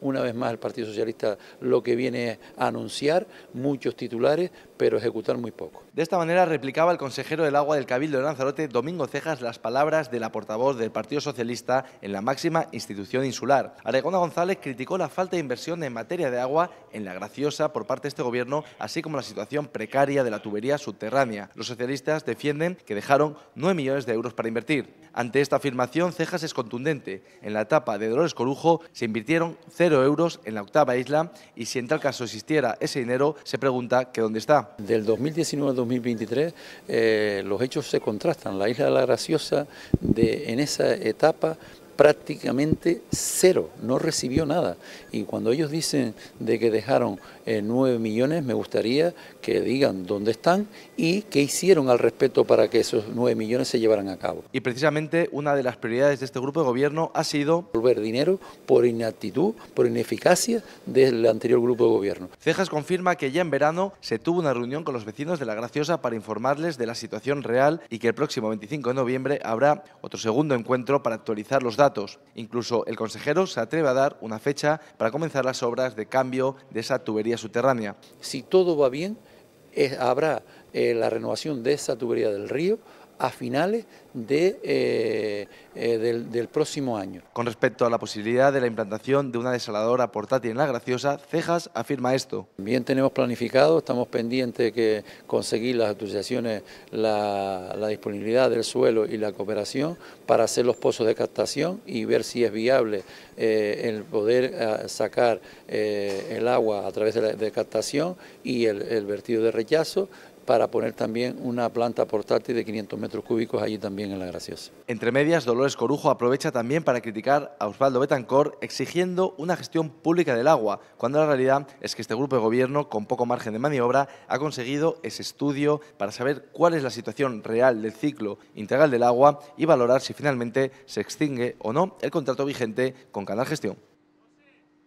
Una vez más el Partido Socialista lo que viene es anunciar muchos titulares, pero ejecutar muy poco. De esta manera replicaba el consejero del agua del Cabildo de Lanzarote, Domingo Cejas, las palabras de la portavoz del Partido Socialista en la máxima institución insular. Aragona González criticó la falta de inversión en materia de agua en la Graciosa por parte de este gobierno, así como la situación precaria de la tubería subterránea. Los socialistas defienden que dejaron 9 millones de euros para invertir. Ante esta afirmación, Cejas es contundente. En la etapa de Dolores Corujo se invirtieron euros en la octava isla y si en tal caso existiera ese dinero, se pregunta que dónde está. Del 2019 al 2023 eh, los hechos se contrastan. La isla de la Graciosa de, en esa etapa prácticamente cero, no recibió nada. Y cuando ellos dicen de que dejaron eh, nueve 9 millones, me gustaría que digan dónde están y qué hicieron al respecto para que esos 9 millones se llevaran a cabo. Y precisamente una de las prioridades de este grupo de gobierno ha sido... Volver dinero por inactitud, por ineficacia del anterior grupo de gobierno. Cejas confirma que ya en verano se tuvo una reunión con los vecinos de La Graciosa para informarles de la situación real y que el próximo 25 de noviembre habrá otro segundo encuentro para actualizar los datos Incluso el consejero se atreve a dar una fecha para comenzar las obras de cambio de esa tubería subterránea. Si todo va bien, eh, habrá eh, la renovación de esa tubería del río a finales de, eh, eh, del, próximo año. Con respecto a la posibilidad de la implantación de una desaladora portátil en La Graciosa, Cejas afirma esto. Bien tenemos planificado, estamos pendientes de conseguir las autorizaciones... la, disponibilidad del suelo y la cooperación para hacer los pozos de captación y ver si es viable eh, el poder sacar el agua a través de, la, captación y el, el vertido de rechazo para poner también una planta portátil de 500 metros cúbicos allí también en La Graciosa. Entre medias, Dolores Corujo aprovecha también para criticar a Osvaldo Betancor exigiendo una gestión pública del agua, cuando la realidad es que este grupo de gobierno, con poco margen de maniobra, ha conseguido ese estudio para saber cuál es la situación real del ciclo integral del agua y valorar si finalmente se extingue o no el contrato vigente con Canal Gestión.